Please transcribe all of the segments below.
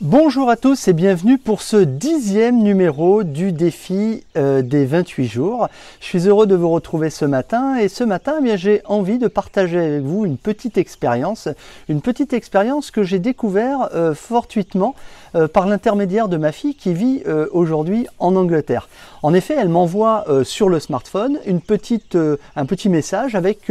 Bonjour à tous et bienvenue pour ce dixième numéro du défi euh, des 28 jours. Je suis heureux de vous retrouver ce matin et ce matin eh j'ai envie de partager avec vous une petite expérience, une petite expérience que j'ai découvert euh, fortuitement euh, par l'intermédiaire de ma fille qui vit aujourd'hui en Angleterre. En effet, elle m'envoie sur le smartphone une petite, un petit message avec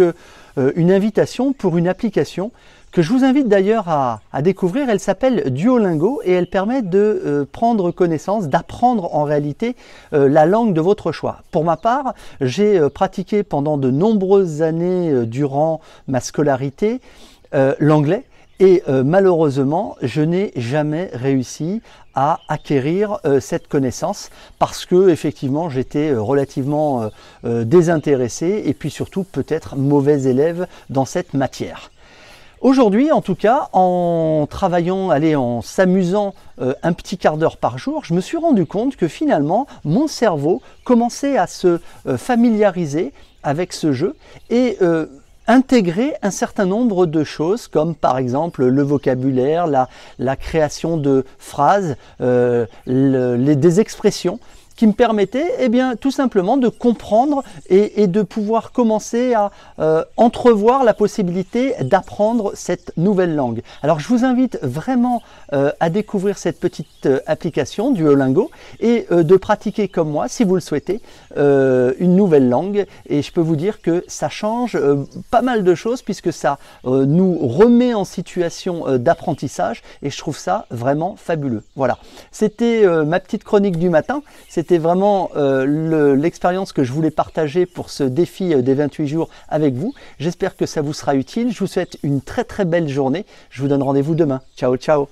euh, une invitation pour une application que je vous invite d'ailleurs à, découvrir. Elle s'appelle Duolingo et elle permet de euh, prendre connaissance, d'apprendre en réalité euh, la langue de votre choix. Pour ma part, j'ai pratiqué pendant de nombreuses années durant ma scolarité l'anglais et euh, malheureusement, je n'ai jamais réussi à acquérir euh, cette connaissance parce que effectivement j'étais euh, relativement désintéressé et puis surtout peut-être mauvais élève dans cette matière. Aujourd'hui, en tout cas, en travaillant, allez, en s'amusant un petit quart d'heure par jour, je me suis rendu compte que finalement, mon cerveau commençait à se familiariser avec ce jeu et intégrer un certain nombre de choses, comme par exemple le vocabulaire, la, création de phrases, euh, les, des expressions qui me permettait eh bien, tout simplement de comprendre et, de pouvoir commencer à euh, entrevoir la possibilité d'apprendre cette nouvelle langue. Alors je vous invite vraiment euh, à découvrir cette petite euh, application du Olingo et de pratiquer comme moi, si vous le souhaitez, une nouvelle langue. Et je peux vous dire que ça change pas mal de choses puisque ça nous remet en situation d'apprentissage et je trouve ça vraiment fabuleux. Voilà, c'était ma petite chronique du matin. C'était vraiment euh, l'expérience que je voulais partager pour ce défi euh, des 28 jours avec vous. J'espère que ça vous sera utile. Je vous souhaite une très très belle journée. Je vous donne rendez-vous demain. Ciao, ciao